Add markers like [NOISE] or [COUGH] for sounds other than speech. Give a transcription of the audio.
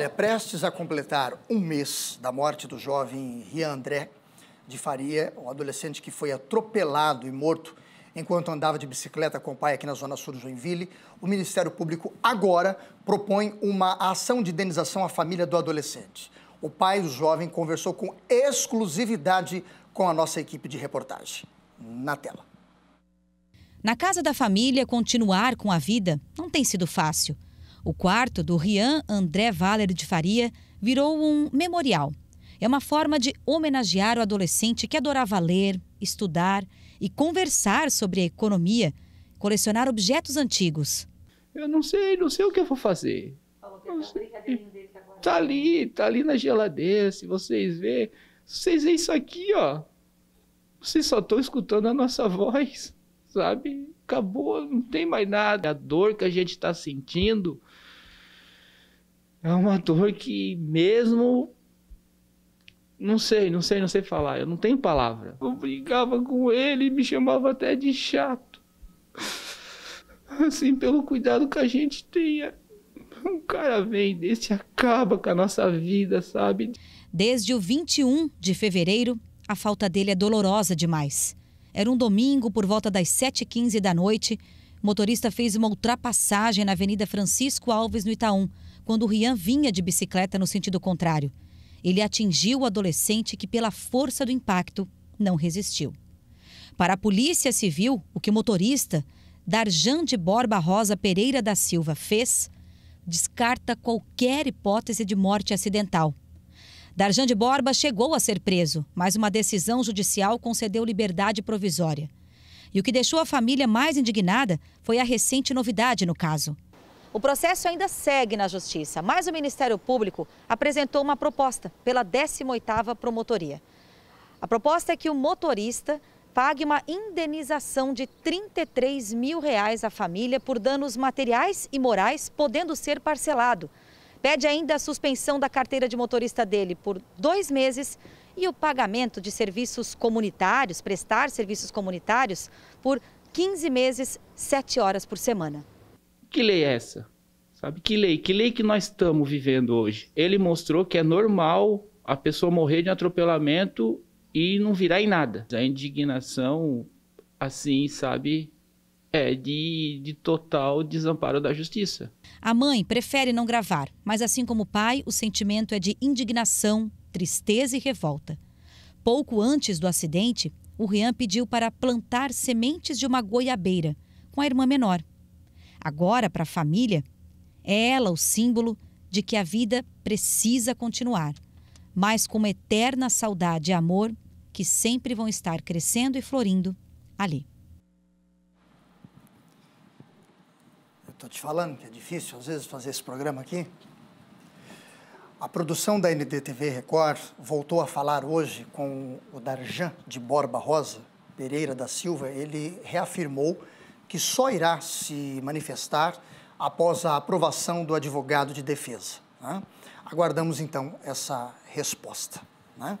É prestes a completar um mês da morte do jovem Rian André de Faria, um adolescente que foi atropelado e morto enquanto andava de bicicleta com o pai aqui na zona sul de Joinville, o Ministério Público agora propõe uma ação de indenização à família do adolescente. O pai do jovem conversou com exclusividade com a nossa equipe de reportagem. Na tela. Na casa da família, continuar com a vida não tem sido fácil. O quarto, do Rian André Valer de Faria, virou um memorial. É uma forma de homenagear o adolescente que adorava ler, estudar e conversar sobre a economia, colecionar objetos antigos. Eu não sei, não sei o que eu vou fazer. Falou que tá, tá, tá ali, tá ali na geladeira, se vocês verem. Vocês veem isso aqui, ó. Vocês só estão escutando a nossa [LAUGHS] voz, sabe? acabou, não tem mais nada. A dor que a gente está sentindo é uma dor que mesmo não sei, não sei, não sei falar. Eu não tenho palavra. Eu brigava com ele e me chamava até de chato. Assim, pelo cuidado que a gente tenha. Um cara vem desse acaba com a nossa vida, sabe? Desde o 21 de fevereiro, a falta dele é dolorosa demais. Era um domingo por volta das 7h15 da noite. O motorista fez uma ultrapassagem na Avenida Francisco Alves, no Itaú, quando Rian vinha de bicicleta no sentido contrário. Ele atingiu o adolescente que, pela força do impacto, não resistiu. Para a Polícia Civil, o que o motorista, Darjan de Borba Rosa Pereira da Silva, fez, descarta qualquer hipótese de morte acidental. Darjan de Borba chegou a ser preso, mas uma decisão judicial concedeu liberdade provisória. E o que deixou a família mais indignada foi a recente novidade no caso. O processo ainda segue na Justiça, mas o Ministério Público apresentou uma proposta pela 18ª Promotoria. A proposta é que o motorista pague uma indenização de 33 mil reais à família por danos materiais e morais, podendo ser parcelado. Pede ainda a suspensão da carteira de motorista dele por dois meses e o pagamento de serviços comunitários, prestar serviços comunitários, por 15 meses, 7 horas por semana. Que lei é essa? Sabe que lei? Que lei que nós estamos vivendo hoje? Ele mostrou que é normal a pessoa morrer de um atropelamento e não virar em nada. A indignação, assim, sabe, é, de, de total desamparo da justiça. A mãe prefere não gravar, mas assim como o pai, o sentimento é de indignação, tristeza e revolta. Pouco antes do acidente, o Rian pediu para plantar sementes de uma goiabeira com a irmã menor. Agora, para a família, é ela o símbolo de que a vida precisa continuar, mas com uma eterna saudade e amor que sempre vão estar crescendo e florindo ali. Estou te falando que é difícil, às vezes, fazer esse programa aqui. A produção da NDTV Record voltou a falar hoje com o Darjan de Borba Rosa Pereira da Silva. Ele reafirmou que só irá se manifestar após a aprovação do advogado de defesa. Né? Aguardamos então essa resposta. Né?